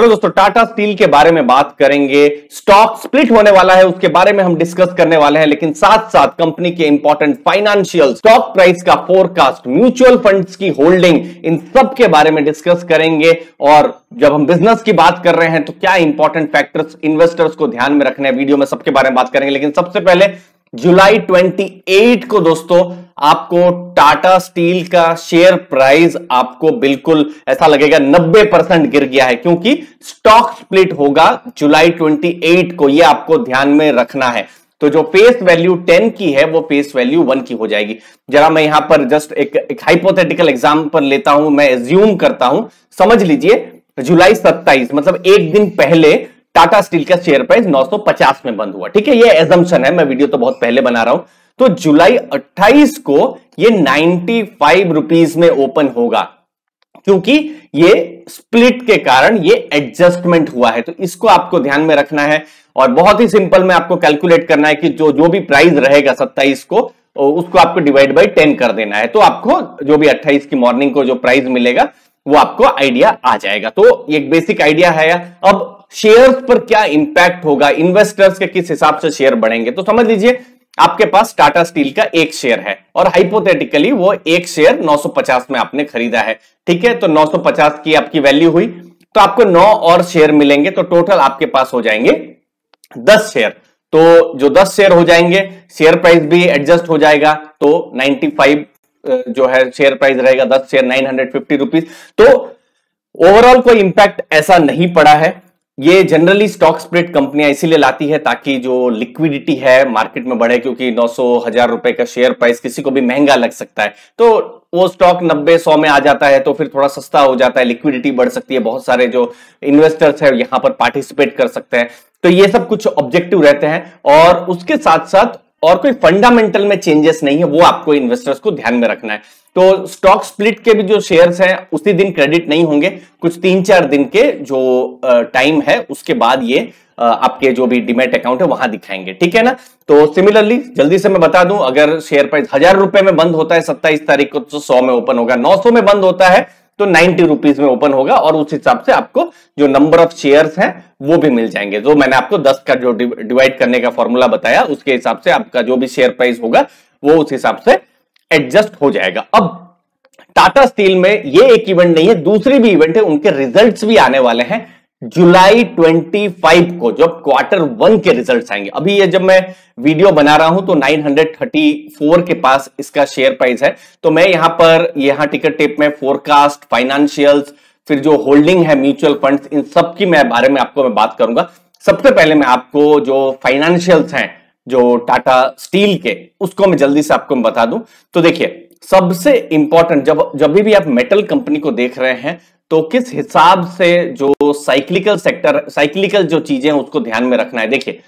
hello दोस्तों Tata steel के बारे में बात करेंगे स्टॉक स्प्लिट होने वाला है उसके बारे में हम डिस्कस करने वाले हैं लेकिन साथ साथ कंपनी के इंपॉर्टेंट फाइनेंशियल स्टॉक प्राइस का फोरकास्ट म्यूचुअल फंड्स की होल्डिंग इन सब के बारे में डिस्कस करेंगे और जब हम बिजनेस की बात कर रहे हैं तो क्या इंपॉर्टेंट फैक्टर्स इन्वेस्टर्स को ध्यान में रखने वीडियो में सबके बारे में बात करेंगे लेकिन सबसे पहले जुलाई ट्वेंटी को दोस्तों आपको टाटा स्टील का शेयर प्राइस आपको बिल्कुल ऐसा लगेगा 90 परसेंट गिर गया है क्योंकि स्टॉक स्प्लिट होगा जुलाई 28 को ये आपको ध्यान में रखना है तो जो फेस वैल्यू 10 की है वो फेस वैल्यू 1 की हो जाएगी जरा मैं यहां पर जस्ट एक, एक हाइपोथेटिकल एग्जाम्पल लेता हूं मैं एज्यूम करता हूं समझ लीजिए जुलाई सत्ताईस मतलब एक दिन पहले टाटा स्टील का शेयर प्राइस 950 में बंद हुआ ठीक है ये एजम्पन है मैं वीडियो तो बहुत पहले बना रहा हूं तो जुलाई 28 को ये 95 रुपीस में ओपन होगा क्योंकि ये स्प्लिट के कारण ये एडजस्टमेंट हुआ है तो इसको आपको ध्यान में रखना है और बहुत ही सिंपल में आपको कैलकुलेट करना है कि जो जो भी प्राइस रहेगा सत्ताईस को उसको आपको डिवाइड बाय टेन कर देना है तो आपको जो भी अट्ठाईस की मॉर्निंग को जो प्राइस मिलेगा वो आपको आइडिया आ जाएगा तो एक बेसिक आइडिया है अब शेयर्स पर क्या इंपैक्ट होगा इन्वेस्टर्स के किस हिसाब से शेयर बढ़ेंगे तो समझ लीजिए आपके पास टाटा स्टील का एक शेयर है और हाइपोथेटिकली वो एक शेयर 950 में आपने खरीदा है ठीक है तो 950 की आपकी वैल्यू हुई तो आपको 9 और शेयर मिलेंगे तो टोटल आपके पास हो जाएंगे 10 शेयर तो जो 10 शेयर हो जाएंगे शेयर प्राइस भी एडजस्ट हो जाएगा तो 95 जो है शेयर प्राइस रहेगा दस शेयर नाइन हंड्रेड तो ओवरऑल कोई इंपैक्ट ऐसा नहीं पड़ा है ये जनरली स्टॉक स्प्रेड कंपनियां इसीलिए लाती है ताकि जो लिक्विडिटी है मार्केट में बढ़े क्योंकि 900 हजार रुपए का शेयर प्राइस किसी को भी महंगा लग सकता है तो वो स्टॉक 90 सौ में आ जाता है तो फिर थोड़ा सस्ता हो जाता है लिक्विडिटी बढ़ सकती है बहुत सारे जो इन्वेस्टर्स है यहां पर पार्टिसिपेट कर सकते हैं तो ये सब कुछ ऑब्जेक्टिव रहते हैं और उसके साथ साथ और कोई फंडामेंटल में चेंजेस नहीं है वो आपको इन्वेस्टर्स को ध्यान में रखना है तो स्टॉक स्प्लिट के भी जो शेयर्स हैं उसी दिन क्रेडिट नहीं होंगे कुछ तीन चार दिन के जो टाइम है उसके बाद ये आपके जो भी डिमेट अकाउंट है वहां दिखाएंगे ठीक है ना तो सिमिलरली जल्दी से मैं बता दूं अगर शेयर प्राइस हजार रुपए में बंद होता है सत्ताईस तारीख को तो सौ में ओपन होगा नौ सौ में बंद होता है तो नाइनटी रुपीज में ओपन होगा और उस हिसाब से आपको जो नंबर ऑफ शेयर है वो भी मिल जाएंगे जो मैंने आपको दस का जो डिवाइड करने का फॉर्मूला बताया उसके हिसाब से आपका जो भी शेयर प्राइस होगा वो उस हिसाब से एडजस्ट हो जाएगा अब टाटा स्टील में ये एक इवेंट नहीं है दूसरी भी इवेंट है उनके रिजल्ट्स भी आने वाले हैं जुलाई 25 को जब क्वार्टर वन के रिजल्ट्स आएंगे अभी ये जब मैं वीडियो बना रहा हूं तो 934 के पास इसका शेयर प्राइस है तो मैं यहां पर यहां टिकट टेप में फोरकास्ट फाइनेंशियल्स फिर जो होल्डिंग है म्यूचुअल फंड्स इन सब की मैं बारे में आपको मैं बात करूंगा सबसे पहले मैं आपको जो फाइनेंशियल्स हैं जो टाटा स्टील के उसको मैं जल्दी से आपको बता दूं तो देखिए सबसे इंपॉर्टेंट जब जब भी आप मेटल कंपनी को देख रहे हैं तो किस हिसाब से जो साइक्लिकल सेक्टर साइक्लिकल जो चीजें उसको ध्यान में रखना है देखिए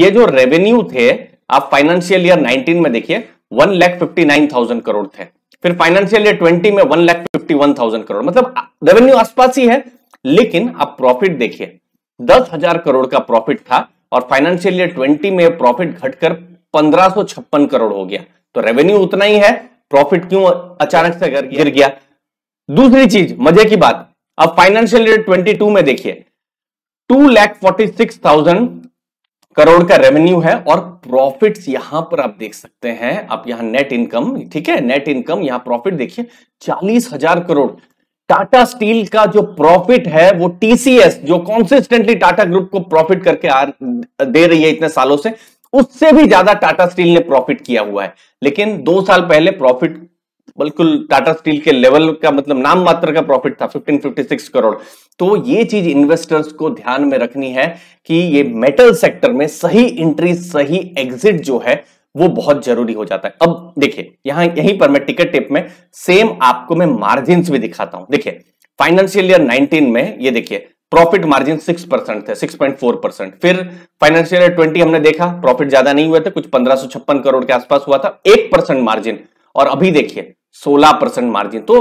ये जो रेवेन्यू थे आप फाइनेंशियल ईयर 19 में देखिए one lakh fifty nine thousand crore थे फिर फाइनेंशियल ईयर 20 में one lakh fifty one thousand crore मतलब रेवेन्यू आसपास ही है लेकिन आप प्रॉफिट देखिए दस हजार करोड़ का प्रॉफिट था और फाइनेंशियल ईयर 20 में प्रॉफिट घटकर पंद्रह करोड़ हो गया तो रेवेन्यू उतना ही है प्रॉफिट क्यों अचानक से गिर गया दूसरी चीज मजे की बात अब फाइनेंशियल ईयर 22 में देखिए two lakh forty six thousand crore का रेवेन्यू है और प्रॉफिट्स यहां पर आप देख सकते हैं आप यहां नेट इनकम ठीक है नेट इनकम यहां प्रॉफिट देखिए चालीस हजार करोड़ टाटा स्टील का जो प्रॉफिट है वो टीसीएस जो कॉन्सिस्टेंटली टाटा ग्रुप को प्रॉफिट करके आ दे रही है इतने सालों से उससे भी ज्यादा टाटा स्टील ने प्रॉफिट किया हुआ है लेकिन दो साल पहले प्रॉफिट बिल्कुल टाटा स्टील के लेवल का मतलब नाम मात्र का प्रॉफिट था 1556 करोड़ तो ये चीज इन्वेस्टर्स को ध्यान में रखनी है कि ये मेटल सेक्टर में सही एंट्री सही एग्जिट जो है वो बहुत जरूरी हो जाता है अब देखिए यहां यहीं पर मैं टिकट टिप में सेम आपको मैं मार्जिन भी दिखाता हूं देखिए फाइनेंशियल ईयर 19 में ये देखिए प्रॉफिट मार्जिन 6 परसेंट थे 6.4 परसेंट फिर फाइनेंशियल ईयर 20 हमने देखा प्रॉफिट ज्यादा नहीं हुए थे कुछ पंद्रह करोड़ के आसपास हुआ था एक मार्जिन और अभी देखिए सोलह मार्जिन तो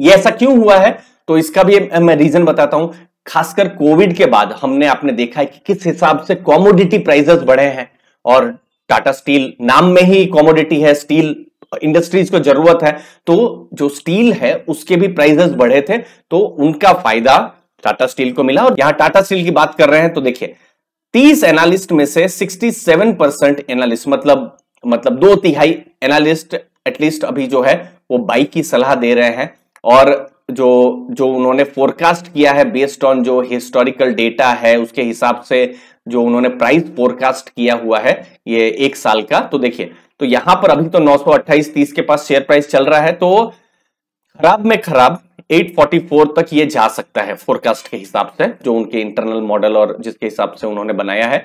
ये ऐसा क्यों हुआ है तो इसका भी मैं रीजन बताता हूं खासकर कोविड के बाद हमने आपने देखा है कि किस हिसाब से कॉमोडिटी प्राइजेस बढ़े हैं और टाटा स्टील नाम में ही कॉमोडिटी है स्टील इंडस्ट्रीज को जरूरत है तो जो स्टील है उसके भी प्राइजेस बढ़े थे तो उनका फायदा टाटा स्टील को मिला और यहां टाटा स्टील की बात कर रहे हैं तो देखिए 30 एनालिस्ट में से 67 परसेंट एनालिस्ट मतलब मतलब दो तिहाई एनालिस्ट एटलीस्ट अभी जो है वो बाई की सलाह दे रहे हैं और जो जो उन्होंने फोरकास्ट किया है बेस्ड ऑन जो हिस्टोरिकल डेटा है उसके हिसाब से जो उन्होंने प्राइस फोरकास्ट किया हुआ है ये एक साल का तो देखिए तो यहां पर अभी तो नौ तीस के पास शेयर प्राइस चल रहा है तो खराब में खराब 844 तक ये जा सकता है फोरकास्ट के हिसाब से जो उनके इंटरनल मॉडल और जिसके हिसाब से उन्होंने बनाया है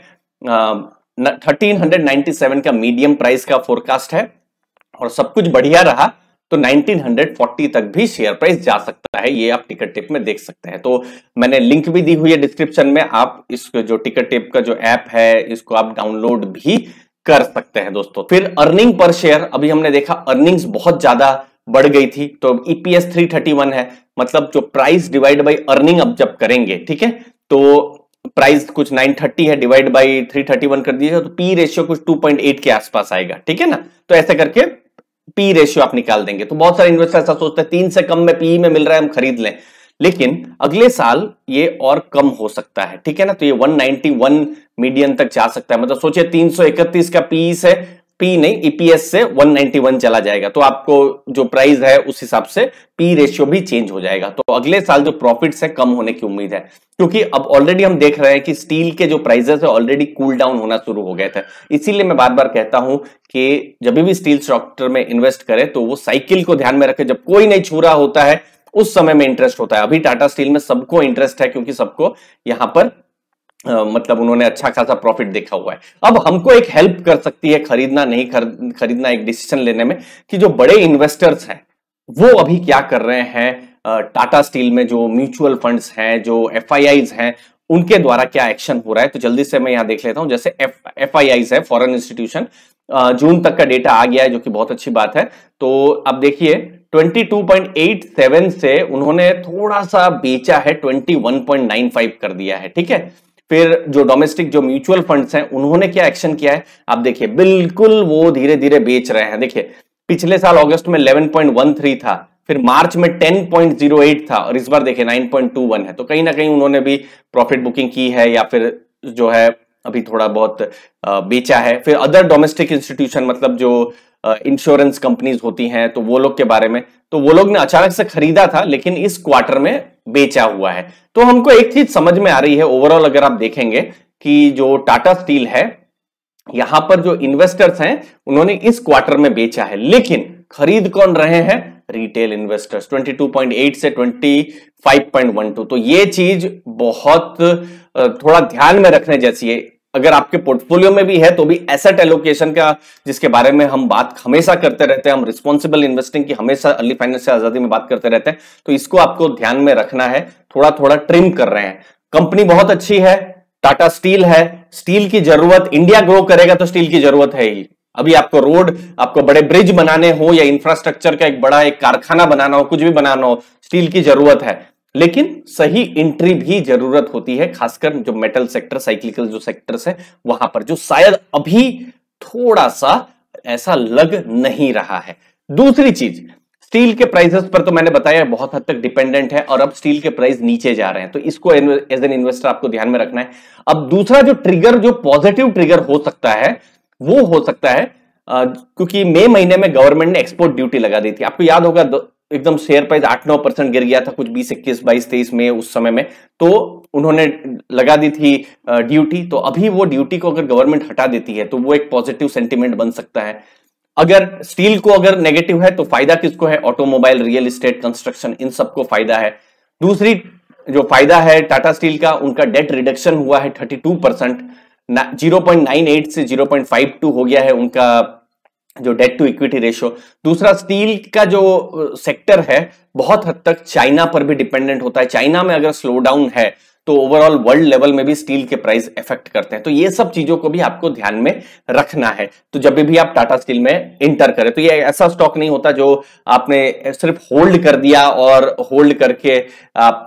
थर्टीन हंड्रेड सेवन का मीडियम प्राइस का फोरकास्ट है और सब कुछ बढ़िया रहा तो 1940 तक भी शेयर प्राइस जा सकता है ये आप टिकट टिप में देख सकते हैं तो मैंने लिंक भी दी हुई है डिस्क्रिप्शन में आप इसको जो टिकट टिप का जो ऐप है इसको आप डाउनलोड भी कर सकते हैं दोस्तों फिर अर्निंग पर शेयर अभी हमने देखा अर्निंग्स बहुत ज्यादा बढ़ गई थी तो ईपीएस 331 e है मतलब जो प्राइस डिवाइड बाई अर्निंग अब जब करेंगे ठीक है तो प्राइस कुछ 930 है डिवाइड थर्टी 331 कर दीजिए तो पी रेशियो कुछ 2.8 के आसपास आएगा ठीक है ना तो ऐसे करके पी रेशियो आप निकाल देंगे तो बहुत सारे इन्वेस्टर ऐसा सोचते हैं तीन से कम में पी में मिल रहा है हम खरीद लें लेकिन अगले साल ये और कम हो सकता है ठीक है ना तो ये 191 मीडियन तक जा सकता है मतलब सोचिए 331 का पीस है पी नहीं ईपीएस e से 191 चला जाएगा तो आपको जो प्राइस है उस हिसाब से पी रेशियो भी चेंज हो जाएगा तो अगले साल जो प्रॉफिट है कम होने की उम्मीद है क्योंकि अब ऑलरेडी हम देख रहे हैं कि स्टील के जो प्राइजेस है ऑलरेडी कूल डाउन होना शुरू हो गए थे इसीलिए मैं बार बार कहता हूं कि जब भी स्टील स्ट्रक्चर में इन्वेस्ट करे तो वो साइकिल को ध्यान में रखे जब कोई नहीं छू रहा होता है उस समय में इंटरेस्ट होता है अभी टाटा स्टील में सबको इंटरेस्ट है क्योंकि सबको यहां पर मतलब उन्होंने अच्छा खासा प्रॉफिट देखा हुआ है अब हमको एक हेल्प कर सकती है खरीदना नहीं खर, खरीदना एक डिसीजन लेने में कि जो बड़े इन्वेस्टर्स हैं वो अभी क्या कर रहे हैं टाटा स्टील में जो म्यूचुअल फंड्स हैं जो एफ हैं उनके द्वारा क्या एक्शन हो रहा है तो जल्दी से मैं यहां देख लेता हूं जैसे एफ है फॉरन इंस्टीट्यूशन जून तक का डेटा आ गया है जो कि बहुत अच्छी बात है तो अब देखिए 22.87 से उन्होंने थोड़ा सा बेचा है 21.95 कर दिया है ठीक है फिर जो डोमेस्टिक जो म्यूचुअल फंड्स हैं उन्होंने क्या एक्शन किया है आप देखिए बिल्कुल वो धीरे धीरे बेच रहे हैं देखिए पिछले साल अगस्त में 11.13 था फिर मार्च में 10.08 था और इस बार देखिए 9.21 है तो कहीं ना कहीं उन्होंने भी प्रॉफिट बुकिंग की है या फिर जो है अभी थोड़ा बहुत बेचा है फिर अदर डोमेस्टिक इंस्टीट्यूशन मतलब जो इंश्योरेंस कंपनीज होती हैं तो वो लोग के बारे में तो वो लोग ने अचानक से खरीदा था लेकिन इस क्वार्टर में बेचा हुआ है तो हमको एक चीज समझ में आ रही है ओवरऑल अगर आप देखेंगे कि जो टाटा स्टील है यहां पर जो इन्वेस्टर्स हैं उन्होंने इस क्वार्टर में बेचा है लेकिन खरीद कौन रहे हैं रिटेल इन्वेस्टर्स 22.8 से 25.12 तो ये चीज बहुत थोड़ा ध्यान में रखने जैसी है अगर आपके पोर्टफोलियो में भी है तो भी एसेट एलोकेशन का जिसके बारे में हम बात हमेशा करते रहते हैं हम रिस्पॉन्सिबल इन्वेस्टिंग की हमेशा अर्ली फाइनेंशियल आजादी में बात करते रहते हैं तो इसको आपको ध्यान में रखना है थोड़ा थोड़ा ट्रिम कर रहे हैं कंपनी बहुत अच्छी है टाटा स्टील है स्टील की जरूरत इंडिया ग्रो करेगा तो स्टील की जरूरत है ही अभी आपको रोड आपको बड़े ब्रिज बनाने हो या इंफ्रास्ट्रक्चर का एक बड़ा एक कारखाना बनाना हो कुछ भी बनाना हो स्टील की जरूरत है लेकिन सही एंट्री भी जरूरत होती है खासकर जो मेटल सेक्टर साइक्लिकल जो सेक्टर्स है वहां पर जो शायद अभी थोड़ा सा ऐसा लग नहीं रहा है दूसरी चीज स्टील के प्राइसेस पर तो मैंने बताया बहुत हद तक डिपेंडेंट है और अब स्टील के प्राइस नीचे जा रहे हैं तो इसको एज एन इन्वेस्टर आपको ध्यान में रखना है अब दूसरा जो ट्रिगर जो पॉजिटिव ट्रिगर हो सकता है वो हो सकता है क्योंकि मई महीने में गवर्नमेंट ने एक्सपोर्ट ड्यूटी लगा दी थी आपको याद होगा एकदम शेयर प्राइस आठ नौ परसेंट गिर गया था कुछ बीस इक्कीस बाईस तेईस में उस समय में तो उन्होंने लगा दी थी ड्यूटी तो अभी वो ड्यूटी को अगर गवर्नमेंट हटा देती है तो वो एक पॉजिटिव सेंटिमेंट बन सकता है अगर स्टील को अगर नेगेटिव है तो फायदा किसको है ऑटोमोबाइल रियल इस्टेट कंस्ट्रक्शन इन सबको फायदा है दूसरी जो फायदा है टाटा स्टील का उनका डेट रिडक्शन हुआ है thirty two percent zero point nine eight से जीरो पॉइंट फाइव टू हो गया है उनका जो डेट टू इक्विटी रेशियो दूसरा स्टील का जो सेक्टर uh, है बहुत हद तक चाइना पर भी डिपेंडेंट होता है चाइना में अगर स्लो डाउन है तो ओवरऑल वर्ल्ड लेवल में भी स्टील के प्राइस इफेक्ट करते हैं तो ये सब चीजों को भी आपको ध्यान में रखना है तो जब भी आप टाटा स्टील में इंटर करें तो ये ऐसा स्टॉक नहीं होता जो आपने सिर्फ होल्ड कर दिया और होल्ड करके आप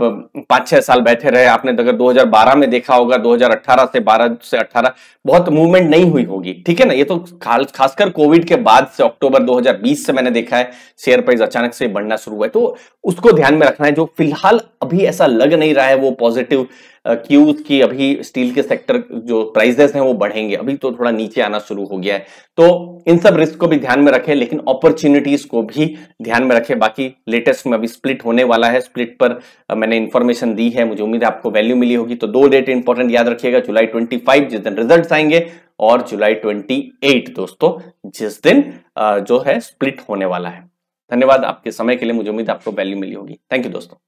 पांच छह साल बैठे रहे आपने तो अगर 2012 में देखा होगा 2018 से 12 से 18 बहुत मूवमेंट नहीं हुई होगी ठीक है ना ये तो खासकर कोविड के बाद से अक्टूबर 2020 से मैंने देखा है शेयर प्राइस अचानक से बढ़ना शुरू हुआ है तो उसको ध्यान में रखना है जो फिलहाल अभी ऐसा लग नहीं रहा है वो पॉजिटिव क्यूज की अभी स्टील के सेक्टर जो प्राइजेस हैं वो बढ़ेंगे अभी तो थोड़ा नीचे आना शुरू हो गया है तो इन सब रिस्क को भी ध्यान में रखें लेकिन अपॉर्चुनिटीज को भी ध्यान में रखें बाकी लेटेस्ट में अभी स्प्लिट होने वाला है स्प्लिट पर मैंने इन्फॉर्मेशन दी है मुझे उम्मीद है आपको वैल्यू मिली होगी तो दो डेट इंपॉर्टेंट याद रखिएगा जुलाई ट्वेंटी जिस दिन रिजल्ट आएंगे और जुलाई ट्वेंटी दोस्तों जिस दिन जो है स्प्लिट होने वाला है धन्यवाद आपके समय के लिए मुझे उम्मीद आपको वैल्यू मिली होगी थैंक यू दोस्तों